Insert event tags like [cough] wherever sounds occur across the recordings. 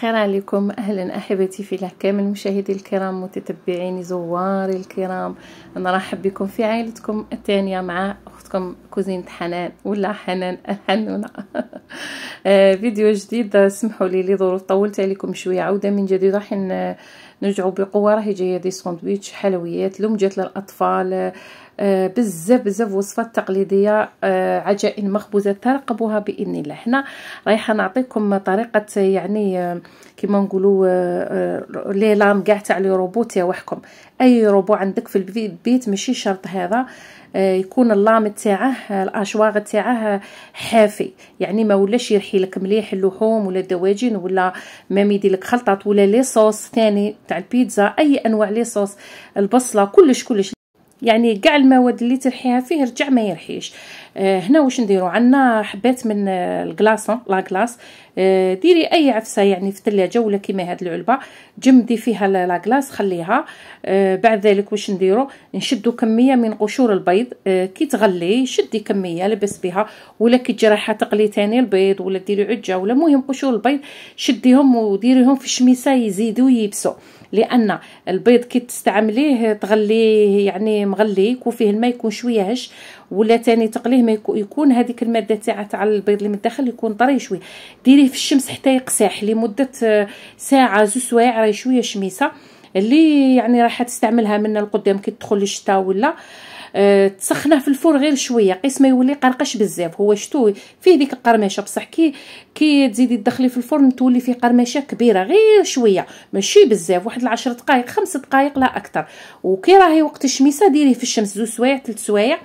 خير عليكم أهلا أحبتي في الاحكام مشاهدي الكرام متتبعين زواري الكرام نرحب بكم في عائلتكم الثانية مع أختكم كوزينة حنان ولا حنان الحنونة [laughs] آه، فيديو جديد سمحوا لي لظروف طولت عليكم شوية عودة من جديد راح نرجعوا بقوة راهي جاية دي ساندويتش حلويات لمجة للأطفال آه، بزاف بزاف وصفات تقليديه آه، عجائن مخبوزه ترقبوها باذن الله هنا رايحه نعطيكم طريقه يعني آه، كيما نقولوا لام كاع تاع لي روبو وحكم اي روبو عندك في البيت ماشي شرط هذا يكون اللام تاعه الاشواغ تاعه حافي يعني ما ولاش يرحي لك مليح اللحوم ولا الدواجن ولا ميم يدير لك خلطات ولا لي صوص ثاني تاع البيتزا اي انواع لي صوص البصله كلش كلش يعني كاع المواد اللي ترحيها فيه رجع ما يرحيش آه، هنا واش نديرو عندنا حبات من آه، الكلاصون لا كلاص آه، ديري اي عفسه يعني في الثلاجه ولا كيما هاد العلبه جمدي فيها لا كلاص خليها بعد ذلك واش نديرو نشدو كميه من قشور البيض كي تغلي شدي كميه لبس بها ولا كي تجرحها تقلي ثاني البيض ولا ديري عجه ولا مهم قشور البيض شديهم وديريهم في الشميسه يزيدو يبسو لان البيض كي تستعمليه تغليه يعني مغلي يكون فيه الماء يكون شويه هش ولا تاني تقليه ما يكون هذيك الماده تاع تاع البيض اللي من الداخل يكون طري شويه ديريه في الشمس حتى يقساح لمده آه، ساعه زوج سوايع راهي شويه شميسه اللي يعني راح تستعملها من القدام كي تدخل للشتاء ولا أه تسخنه في الفور غير شويه قيس ما يولي قرقش بزاف هو شتو فيه ديك القرمشه بصح كي كي تزيدي تدخلي في الفرن تولي فيه قرمشه كبيره غير شويه ماشي بزاف واحد العشر دقائق خمس دقائق لا اكثر وكي راهي وقت الشميسه ديريه في الشمس زوج سوايع ثلاث سوايع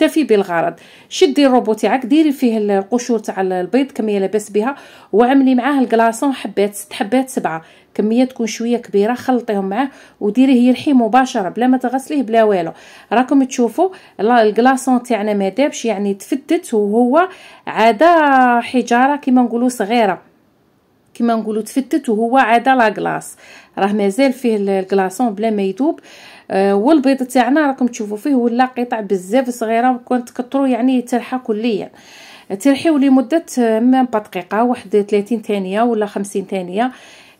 تفي بالغرض شدي الروبو تاعك ديري فيه القشور تاع البيض كميه لاباس بها وعملي معاه الكلاصون حبات ست حبات سبعه كميه تكون شويه كبيره خلطيهم معاه وديريه يرحي مباشره بلا ما تغسليه بلا والو راكم تشوفوا الكلاصون تاعنا ما دابش يعني تفتت وهو عاده حجاره كيما نقولوا صغيره كيما نقولوا تفتت وهو عدا لا كلاص راه مازال فيه الكلاصون بلا ما يذوب آه والبيض تاعنا راكم تشوفوا فيه ولا قطع بزاف صغيره وكنت تكثروا يعني يترحى كليا ترحيو لمده آه، ميم با دقيقه واحد 30 ثانيه ولا 50 ثانيه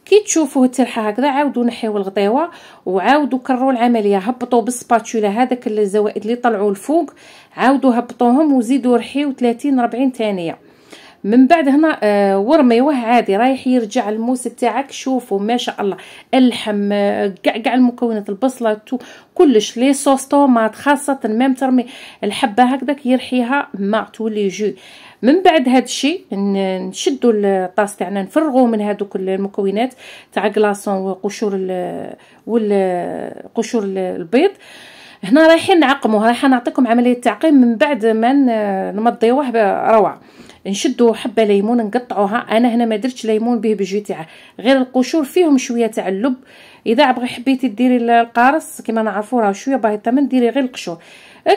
كي تشوفوه ترحى هكذا عاودوا نحيو الغطيوه وعاودوا كرروا العمليه هبطوا بالسباتولا هذاك الزوائد اللي طلعوا الفوق عاودوا هبطوهم وزيدوا رحيو 30 40 ثانيه من بعد هنا آه ورميوه عادي رايح يرجع الموس تاعك شوفوا ما شاء الله اللحم كاع آه، كاع المكونات البصله تو كلش لي صوص طوماط خاصه مام ترمي الحبه هكذاك يرحيها مع تولي جو من بعد هاد الشيء نشدوا الطاس تاعنا نفرغوا من هذوك المكونات تاع كلاصون وقشور وقشور البيض هنا رايحين نعقمو رايحه نعطيكم عمليه تعقيم من بعد ما نمضيوه روعه نشدو حبه ليمون نقطعوها انا هنا ما درتش ليمون به بالجو غير القشور فيهم شويه تاع اللب اذا بغي حبيتي ديري القارص كما نعرفو راه شويه باهي الثمن ديري غير القشور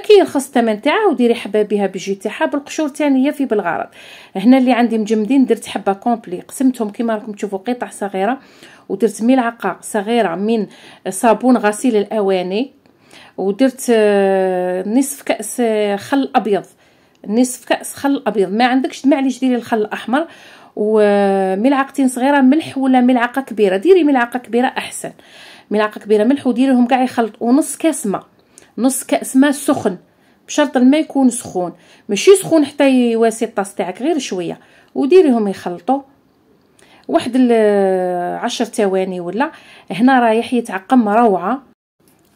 كي يرخص الثمن تاعها وديري حبه بها بجي تاعها بالقشور ثانيه في بالغرض هنا اللي عندي مجمدين درت حبه كومبلي قسمتهم كما راكم تشوفوا قطع صغيره ودرت ملعقه صغيره من صابون غسيل الاواني ودرت آه، نصف كاس آه، خل ابيض نصف كاس خل ابيض ما عندكش معليش ديري الخل الاحمر وملعقتين صغيره ملح ولا ملعقه كبيره ديري ملعقه كبيره احسن ملعقه كبيره ملح وديريهم كاع يخلط ونص كاس ماء نص كاس ماء سخن بشرط الماء يكون سخون ماشي سخون حتى يواسي الطاس تاعك غير شويه وديريهم يخلطوا واحد 10 آه، ثواني ولا هنا رايح يتعقم روعه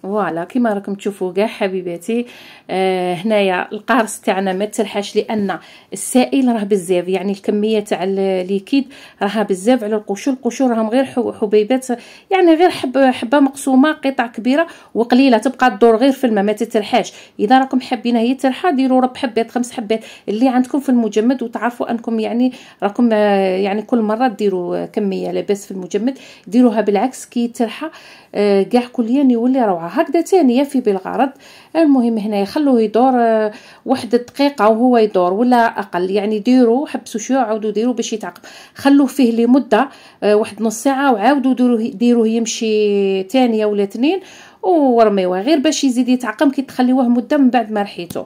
فوالا كما راكم تشوفوا كاع حبيباتي آه هنايا القارص تاعنا ما ترحاش لان السائل راه بزاف يعني الكميه تاع الليكيد راها بزاف على القشور القشور راهم غير حبيبات يعني غير حب حبه مقسومه قطع كبيره وقليله تبقى تدور غير في الماء ما تترحاش اذا راكم حابين هي ترحى ديروا رب حبات خمس حبات اللي عندكم في المجمد وتعرفوا انكم يعني راكم آه، يعني كل مره ديروا كميه لاباس في المجمد ديروها بالعكس كي ترحى آه، كاع آه كليا يولي روعه هكذا ثانيه في بالغرض المهم هنا يخلوه يدور آه، واحد دقيقه وهو يدور ولا اقل يعني ديروا حبسوا شويه عاودوا ديروا باش يتعقب خلوه فيه لمده آه، واحد نص ساعه وعاودوا ديروه ديروه يمشي ثانيه ولا اثنين ورميوه غير باش يزيد يتعقم كي تخليوه مده من بعد ما رحيتو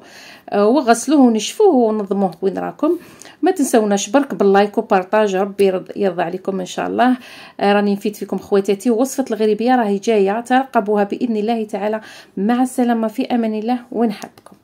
آه، وغسلوه ونشفوه ونظموه وين راكم ما تنساوناش برك باللايك وبارطاج ربي يرضى عليكم ان شاء الله آه، راني نفيد فيكم خواتاتي وصفه الغريبيه راهي جايه ترقبوها باذن الله تعالى مع السلامه في امان الله ونحبكم